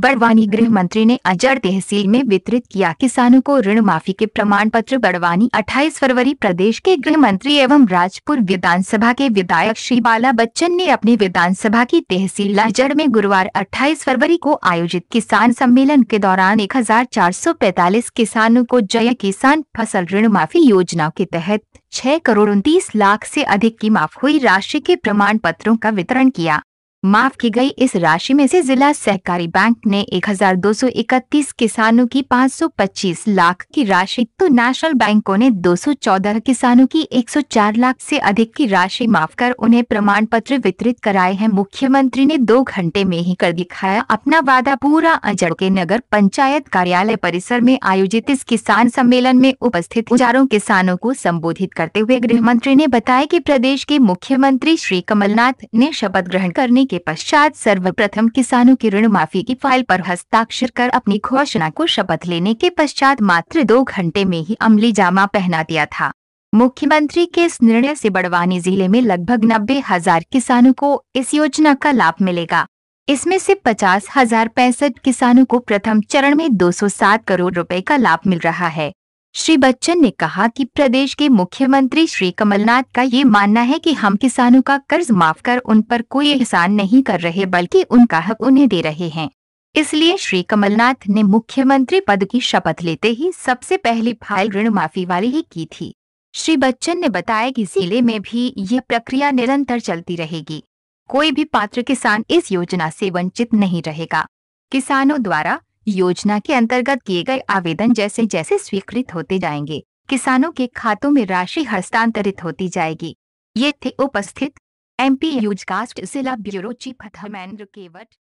बड़वानी गृह मंत्री ने अजर तहसील में वितरित किया किसानों को ऋण माफी के प्रमाण पत्र बड़वानी 28 फरवरी प्रदेश के गृह मंत्री एवं राजपुर विधानसभा के विधायक श्री बाला बच्चन ने अपने विधानसभा की तहसील अजर में गुरुवार 28 फरवरी को आयोजित किसान सम्मेलन के दौरान 1445 किसानों को जय किसान फसल ऋण माफी योजना के तहत छह करोड़ उनतीस लाख ऐसी अधिक की माफ हुई राशि के प्रमाण पत्रों का वितरण किया माफ की गई इस राशि में से जिला सहकारी बैंक ने 1,231 किसानों की 525 लाख की राशि तो नेशनल बैंकों ने 214 किसानों की 104 लाख से अधिक की राशि माफ कर उन्हें प्रमाण पत्र वितरित कराए हैं मुख्यमंत्री ने दो घंटे में ही कर दिखाया अपना वादा पूरा अंजड़ के नगर पंचायत कार्यालय परिसर में आयोजित इस किसान सम्मेलन में उपस्थित हजारों किसानों को संबोधित करते हुए गृह मंत्री ने बताया की प्रदेश के मुख्यमंत्री श्री कमलनाथ ने शपथ ग्रहण करने के पश्चात सर्वप्रथम किसानों की ऋण माफी की फाइल पर हस्ताक्षर कर अपनी घोषणा को शपथ लेने के पश्चात मात्र दो घंटे में ही अमली जामा पहना दिया था मुख्यमंत्री के इस निर्णय से बड़वानी जिले में लगभग नब्बे हजार किसानों को इस योजना का लाभ मिलेगा इसमें से पचास हजार पैंसठ किसानों को प्रथम चरण में 207 करोड़ रुपए का लाभ मिल रहा है श्री बच्चन ने कहा कि प्रदेश के मुख्यमंत्री श्री कमलनाथ का ये मानना है कि हम किसानों का कर्ज माफ कर उन पर कोई एहसान नहीं कर रहे बल्कि उनका हक उन्हें दे रहे हैं इसलिए श्री कमलनाथ ने मुख्यमंत्री पद की शपथ लेते ही सबसे पहली फाइल ऋण माफी वाली ही की थी श्री बच्चन ने बताया कि जिले में भी ये प्रक्रिया निरंतर चलती रहेगी कोई भी पात्र किसान इस योजना से वंचित नहीं रहेगा किसानों द्वारा योजना के अंतर्गत किए गए आवेदन जैसे जैसे स्वीकृत होते जाएंगे किसानों के खातों में राशि हस्तांतरित होती जाएगी ये थे उपस्थित एम पी यूज कास्ट जिला ब्यूरो चीफ धर्मेंद्र केवट